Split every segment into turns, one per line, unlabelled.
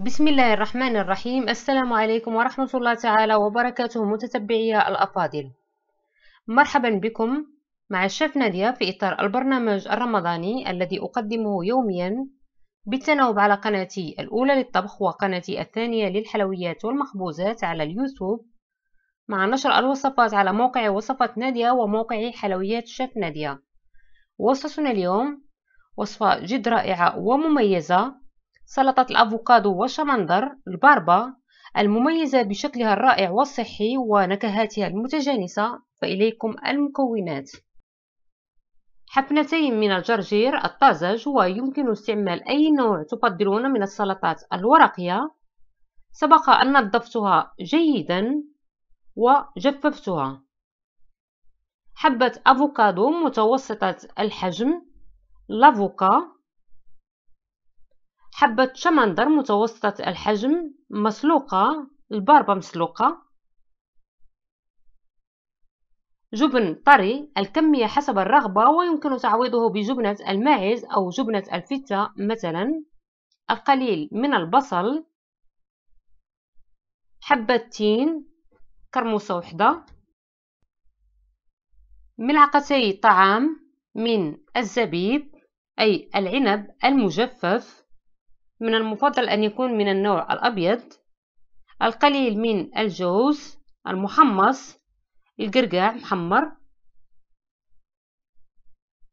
بسم الله الرحمن الرحيم السلام عليكم ورحمة الله تعالى وبركاته متتبعي الأفاضل مرحبا بكم مع الشيف نادية في إطار البرنامج الرمضاني الذي أقدمه يوميا بالتناوب على قناتي الأولى للطبخ وقناتي الثانية للحلويات والمخبوزات على اليوتيوب مع نشر الوصفات على موقع وصفات نادية وموقع حلويات الشيف نادية وصفتنا اليوم وصفة جد رائعة ومميزة سلطة الأفوكادو والشمندر الباربا المميزة بشكلها الرائع والصحي ونكهاتها المتجانسة فإليكم المكونات حفنتين من الجرجير الطازج ويمكن استعمال أي نوع تفضلون من السلطات الورقية سبق أن نظفتها جيدا وجففتها حبة أفوكادو متوسطة الحجم لافوكا حبة شمندر متوسطة الحجم مسلوقة الباربة مسلوقة جبن طري الكمية حسب الرغبة ويمكن تعويضه بجبنة الماعز أو جبنة الفتة مثلا القليل من البصل حبة تين كرموسة وحدة ملعقتي طعام من الزبيب أي العنب المجفف من المفضل أن يكون من النوع الأبيض القليل من الجوز المحمص القرقع محمر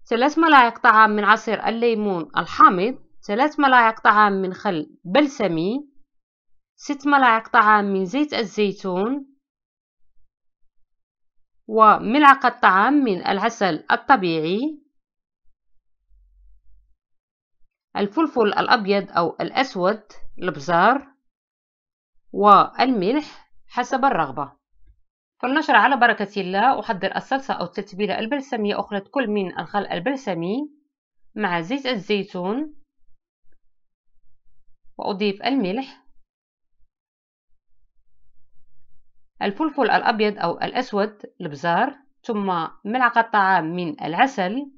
ثلاث ملاعق طعام من عصير الليمون الحامض ثلاث ملاعق طعام من خل بلسمي ست ملاعق طعام من زيت الزيتون وملعقة طعام من العسل الطبيعي الفلفل الأبيض أو الأسود البزار والملح حسب الرغبة فلنشرع على بركة الله أحضر الصلصة أو التتبيلة البلسمية أخلط كل من الخل البلسمي مع زيت الزيتون وأضيف الملح الفلفل الأبيض أو الأسود البزار ثم ملعقة طعام من العسل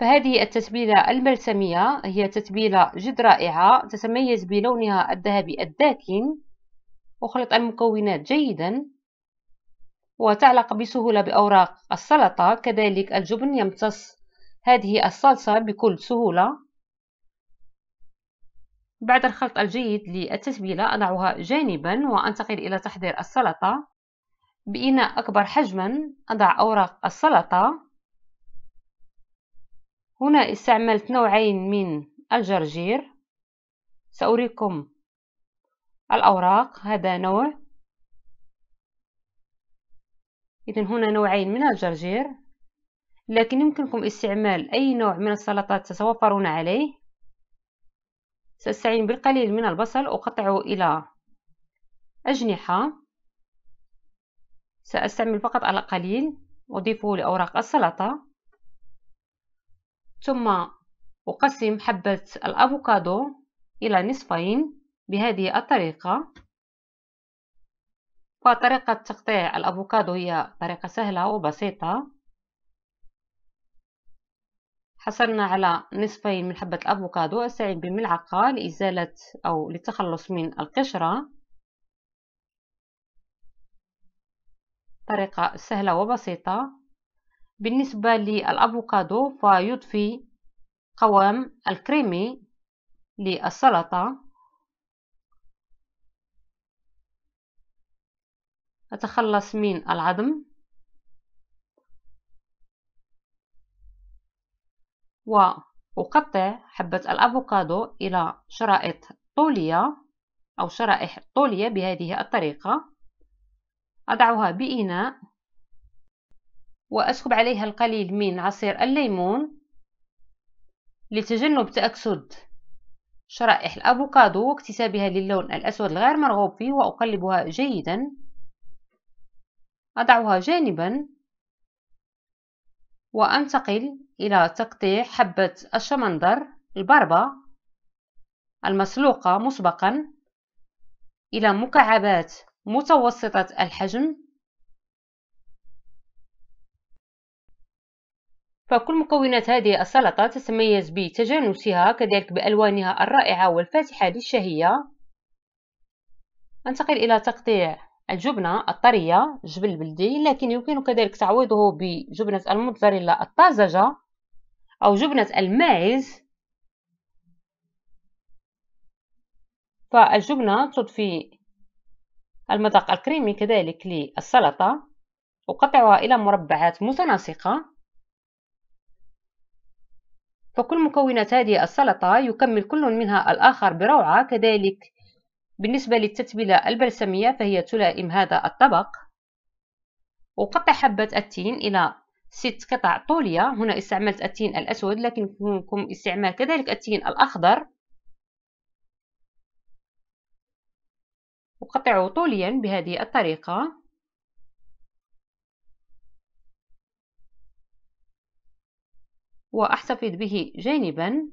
فهذه التتبيلة الملسمية هي تتبيلة جد رائعة تتميز بلونها الذهبي الداكن أخلط المكونات جيدا وتعلق بسهولة بأوراق السلطة كذلك الجبن يمتص هذه الصلصة بكل سهولة بعد الخلط الجيد للتتبيلة أضعها جانبا وأنتقل إلى تحضير السلطة بإناء أكبر حجما أضع أوراق السلطة هنا استعملت نوعين من الجرجير سأريكم الأوراق هذا نوع إذا هنا نوعين من الجرجير لكن يمكنكم استعمال أي نوع من السلطات تتوفرون عليه سأستعين بالقليل من البصل أقطعه إلى أجنحة سأستعمل فقط القليل أضيفه لأوراق السلطة ثم أقسم حبة الأفوكادو إلى نصفين بهذه الطريقة وطريقة تقطيع الأفوكادو هي طريقة سهلة وبسيطة حصلنا على نصفين من حبة الأفوكادو أستعين بملعقة لإزالة أو للتخلص من القشرة طريقة سهلة وبسيطة بالنسبة للأفوكادو فيضفي قوام الكريمي للسلطة أتخلص من العظم وأقطع حبة الأفوكادو إلى شرائط طولية أو شرائح طولية بهذه الطريقة أضعها بإناء وأسكب عليها القليل من عصير الليمون لتجنب تأكسد شرائح الأفوكادو واكتسابها للون الأسود الغير مرغوب فيه وأقلبها جيدا أضعها جانبا وأنتقل إلى تقطيع حبة الشمندر البربة المسلوقة مسبقا إلى مكعبات متوسطة الحجم فكل مكونات هذه السلطة تتميز بتجانسها كذلك بألوانها الرائعة والفاتحة للشهية ننتقل إلى تقطيع الجبنة الطرية جبل البلدي لكن يمكن كذلك تعويضه بجبنة الموتزاريلا الطازجة أو جبنة الماعز فالجبنة تضفي المذاق الكريمي كذلك للسلطة أقطعها إلى مربعات متناسقة فكل مكونات هذه السلطة يكمل كل منها الآخر بروعة كذلك بالنسبة للتتبيلة البلسمية فهي تلائم هذا الطبق وقطع حبة التين إلى ست قطع طولية هنا استعملت التين الأسود لكن يمكنكم استعمال كذلك التين الأخضر وقطعه طوليا بهذه الطريقة وأحتفظ به جانبا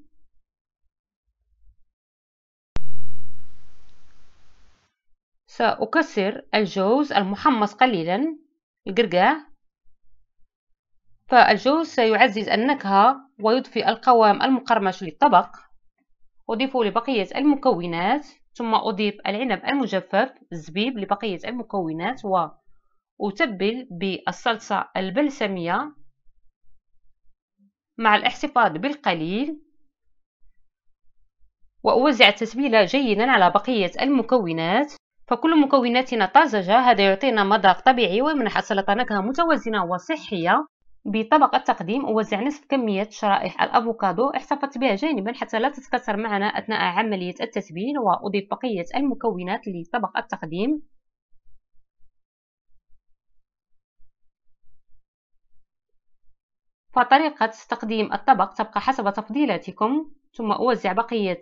سأكسر الجوز المحمص قليلا القرقاع فالجوز سيعزز النكهة ويضفي القوام المقرمش للطبق أضيف لبقية المكونات ثم أضيف العنب المجفف الزبيب لبقية المكونات وأتبل بالصلصة البلسمية مع الاحتفاظ بالقليل وأوزع التتبيلة جيدا على بقية المكونات فكل مكوناتنا طازجة هذا يعطينا مذاق طبيعي ويمنح السلطة نكهة متوازنة وصحية بطبق التقديم أوزع نصف كمية شرائح الأفوكادو احتفظت بها جانبا حتى لا تتكسر معنا أثناء عملية التتبيل وأضيف بقية المكونات لطبق التقديم فطريقة تقديم الطبق تبقى حسب تفضيلاتكم ثم أوزع بقية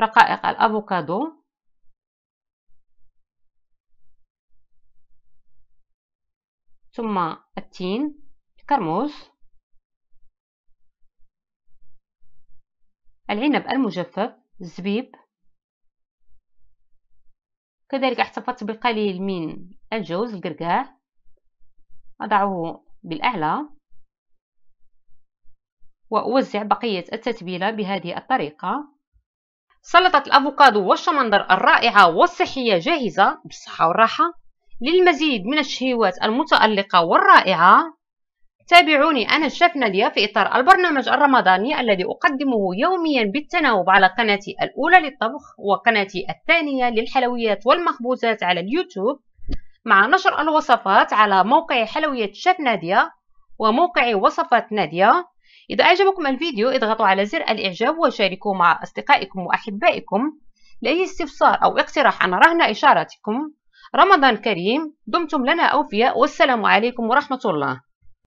رقائق الأفوكادو ثم التين الكرموز العنب المجفف الزبيب كذلك احتفظت بقليل من الجوز القرقاع أضعه بالأعلى وأوزع بقية التتبيلة بهذه الطريقة سلطة الأفوكادو والشمندر الرائعة والصحية جاهزة بالصحة والراحة للمزيد من الشهيوات المتألقة والرائعة تابعوني أنا الشيف نادية في إطار البرنامج الرمضاني الذي أقدمه يوميا بالتناوب على قناتي الأولى للطبخ وقناتي الثانية للحلويات والمخبوزات على اليوتيوب مع نشر الوصفات على موقع حلويات شيف نادية وموقع وصفات نادية إذا أعجبكم الفيديو اضغطوا على زر الإعجاب وشاركوه مع أصدقائكم وأحبائكم لأي استفسار أو اقتراح عن رهن إشارتكم رمضان كريم دمتم لنا أوفياء والسلام عليكم ورحمة الله